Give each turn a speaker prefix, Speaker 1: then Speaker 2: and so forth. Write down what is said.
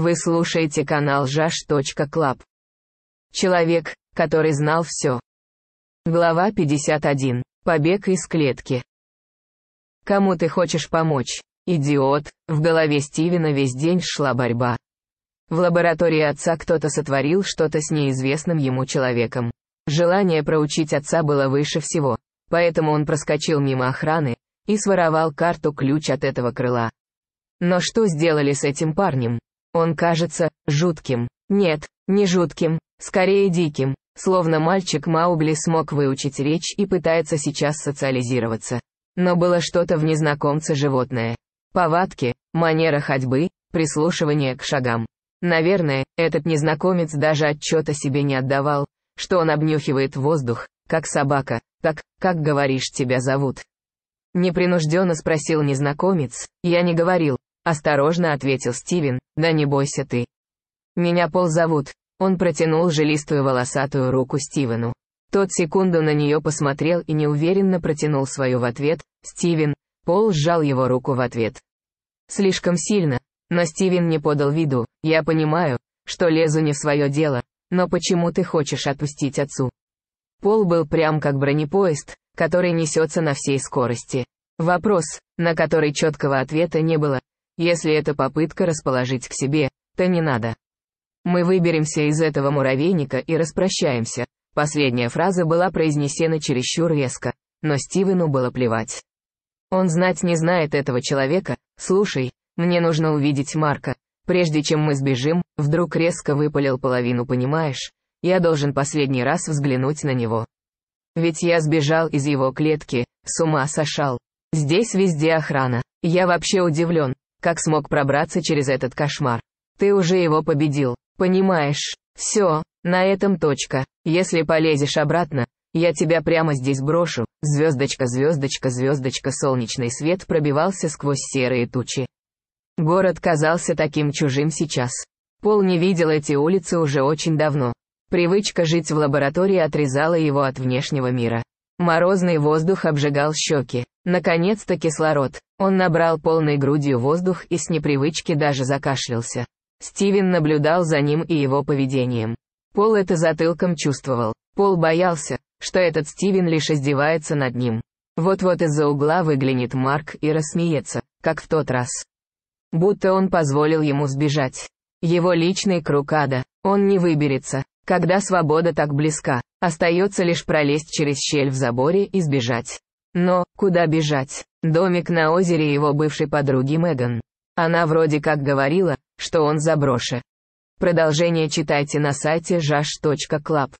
Speaker 1: Вы слушаете канал ЖАШ.КЛАБ. Человек, который знал все. Глава 51. Побег из клетки. Кому ты хочешь помочь? Идиот, в голове Стивена весь день шла борьба. В лаборатории отца кто-то сотворил что-то с неизвестным ему человеком. Желание проучить отца было выше всего, поэтому он проскочил мимо охраны и своровал карту-ключ от этого крыла. Но что сделали с этим парнем? Он кажется жутким. Нет, не жутким, скорее диким. Словно мальчик Маугли смог выучить речь и пытается сейчас социализироваться. Но было что-то в незнакомце животное. Повадки, манера ходьбы, прислушивание к шагам. Наверное, этот незнакомец даже отчета себе не отдавал, что он обнюхивает воздух, как собака, так, как говоришь, тебя зовут. Непринужденно спросил незнакомец, я не говорил, Осторожно ответил Стивен, да не бойся ты. Меня Пол зовут. Он протянул жилистую волосатую руку Стивену. Тот секунду на нее посмотрел и неуверенно протянул свою в ответ, Стивен, Пол сжал его руку в ответ. Слишком сильно, но Стивен не подал виду, я понимаю, что лезу не в свое дело, но почему ты хочешь отпустить отцу? Пол был прям как бронепоезд, который несется на всей скорости. Вопрос, на который четкого ответа не было, если это попытка расположить к себе, то не надо. Мы выберемся из этого муравейника и распрощаемся. Последняя фраза была произнесена чересчур резко, но Стивену было плевать. Он знать не знает этого человека, слушай, мне нужно увидеть Марка, прежде чем мы сбежим, вдруг резко выпалил половину, понимаешь? Я должен последний раз взглянуть на него. Ведь я сбежал из его клетки, с ума сошал. Здесь везде охрана. Я вообще удивлен, как смог пробраться через этот кошмар. Ты уже его победил, понимаешь? Все, на этом точка. Если полезешь обратно, я тебя прямо здесь брошу. Звездочка, звездочка, звездочка, солнечный свет пробивался сквозь серые тучи. Город казался таким чужим сейчас. Пол не видел эти улицы уже очень давно. Привычка жить в лаборатории отрезала его от внешнего мира. Морозный воздух обжигал щеки. Наконец-то кислород. Он набрал полной грудью воздух и с непривычки даже закашлялся. Стивен наблюдал за ним и его поведением. Пол это затылком чувствовал. Пол боялся, что этот Стивен лишь издевается над ним. Вот-вот из-за угла выглянет Марк и рассмеется, как в тот раз. Будто он позволил ему сбежать. Его личный круг ада. Он не выберется, когда свобода так близка. Остается лишь пролезть через щель в заборе и сбежать. Но, куда бежать? Домик на озере его бывшей подруги Меган. Она вроде как говорила, что он заброшен. Продолжение читайте на сайте jash.club.